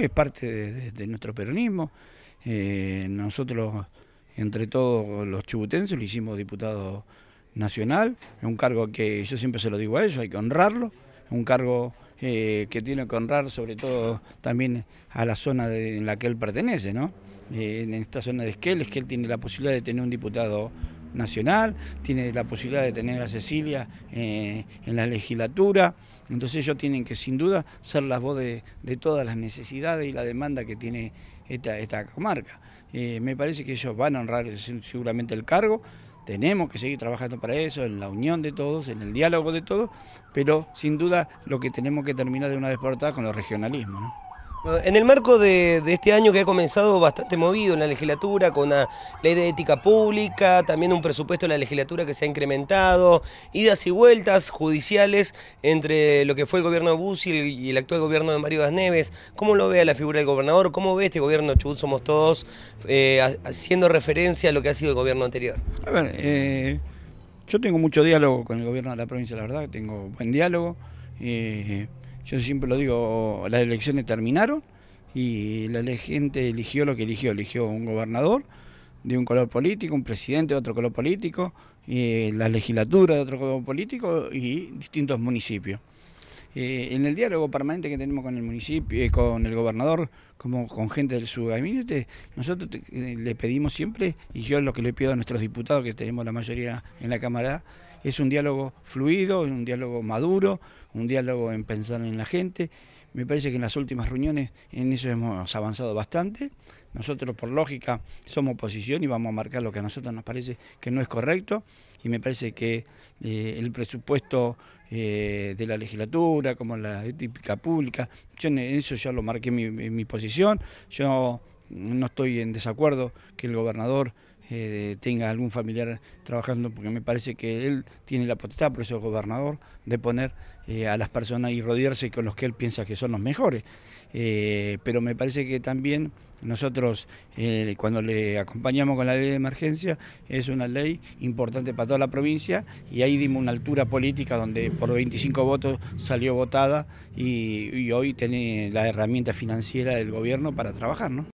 es parte de, nuestro peronismo. Eh, nosotros, entre todos los chubutenses, lo hicimos diputado nacional, es un cargo que yo siempre se lo digo a ellos, hay que honrarlo, es un cargo eh, que tiene que honrar sobre todo también a la zona en la que él pertenece, ¿no? Eh, en esta zona de Esquel, él tiene la posibilidad de tener un diputado nacional, tiene la posibilidad de tener a Cecilia eh, en la legislatura. Entonces ellos tienen que sin duda ser las voz de, todas las necesidades y la demanda que tiene esta, esta comarca. Eh, me parece que ellos van a honrar seguramente el cargo. Tenemos que seguir trabajando para eso, en la unión de todos, en el diálogo de todos, pero sin duda lo que tenemos que terminar de una vez por todas con los regionalismos. En el marco de, este año que ha comenzado bastante movido en la legislatura, con la ley de ética pública, también un presupuesto en la legislatura que se ha incrementado, idas y vueltas judiciales entre lo que fue el gobierno de Bussi y el actual gobierno de Mario Das Neves, ¿cómo lo ve a la figura del gobernador? ¿Cómo ve este gobierno Chubut Somos Todos eh, haciendo referencia a lo que ha sido el gobierno anterior? A ver, eh, yo tengo mucho diálogo con el gobierno de la provincia, la verdad, tengo buen diálogo. Eh, yo siempre lo digo, las elecciones terminaron y la gente eligió lo que eligió, eligió un gobernador de un color político, un presidente de otro color político, y eh, la legislatura de otro color político y distintos municipios. Eh, en el diálogo permanente que tenemos con el municipio, eh, con el gobernador, como con gente de su gabinete, nosotros le pedimos siempre, y yo lo que le pido a nuestros diputados, que tenemos la mayoría en la Cámara, es un diálogo fluido, un diálogo maduro, un diálogo en pensar en la gente. Me parece que en las últimas reuniones en eso hemos avanzado bastante. Nosotros, por lógica, somos oposición y vamos a marcar lo que a nosotros nos parece que no es correcto. Y me parece que eh, el presupuesto eh, de la legislatura, como la típica pública, yo en eso ya lo marqué mi, mi posición. Yo no estoy en desacuerdo que el gobernador eh, tenga algún familiar trabajando, porque me parece que él tiene la potestad, por eso es gobernador, de poner eh, a las personas y rodearse con los que él piensa que son los mejores. Eh, pero me parece que también nosotros, cuando le acompañamos con la ley de emergencia, es una ley importante para toda la provincia y ahí dimos una altura política donde por 25 votos salió votada y, y hoy tiene la herramienta financiera del gobierno para trabajar. ¿no?